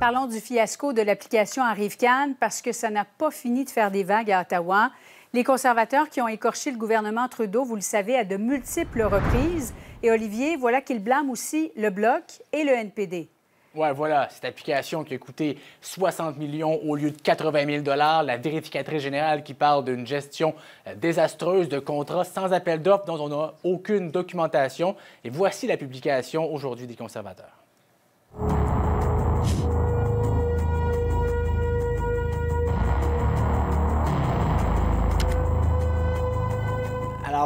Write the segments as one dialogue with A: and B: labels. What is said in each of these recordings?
A: Parlons du fiasco de l'application rive cannes parce que ça n'a pas fini de faire des vagues à Ottawa. Les conservateurs qui ont écorché le gouvernement Trudeau, vous le savez, à de multiples reprises. Et Olivier, voilà qu'ils blâment aussi le Bloc et le NPD.
B: Ouais, voilà, cette application qui a coûté 60 millions au lieu de 80 000 dollars, la vérificatrice générale qui parle d'une gestion euh, désastreuse de contrats sans appel d'offres dont on n'a aucune documentation. Et voici la publication aujourd'hui des conservateurs.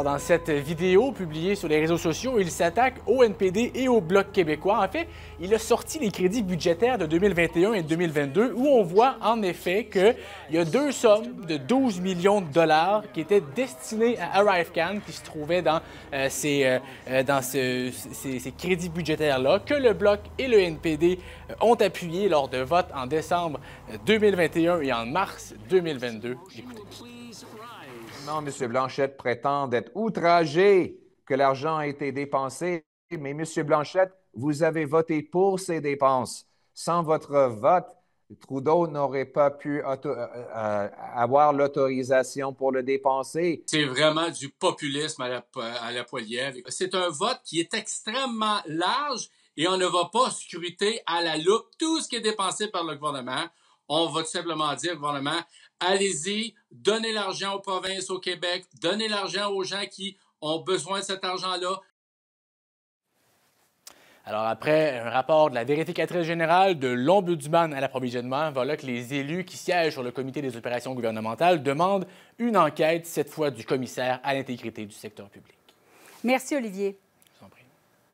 B: dans cette vidéo publiée sur les réseaux sociaux, il s'attaque au NPD et au Bloc québécois. En fait, il a sorti les crédits budgétaires de 2021 et 2022, où on voit en effet qu'il y a deux sommes de 12 millions de dollars qui étaient destinées à Arrive qui se trouvaient dans, euh, euh, euh, ces, crédits budgétaires-là, que le Bloc et le NPD ont appuyé lors de votes en décembre 2021 et en mars 2022. Écoutez.
C: Non, M. Blanchette prétend être outragé que l'argent a été dépensé, mais M. Blanchette, vous avez voté pour ces dépenses. Sans votre vote, Trudeau n'aurait pas pu euh, euh, avoir l'autorisation pour le dépenser.
D: C'est vraiment du populisme à la, poilière. C'est un vote qui est extrêmement large et on ne va pas scruter à la loupe tout ce qui est dépensé par le gouvernement on va tout simplement dire au gouvernement, allez-y, donnez l'argent aux provinces au Québec, donnez l'argent aux gens qui ont besoin de cet argent-là.
B: Alors, après un rapport de la vérificatrice générale de l'Ombudsman à l'approvisionnement, voilà que les élus qui siègent sur le comité des opérations gouvernementales demandent une enquête, cette fois du commissaire à l'intégrité du secteur public.
A: Merci, Olivier.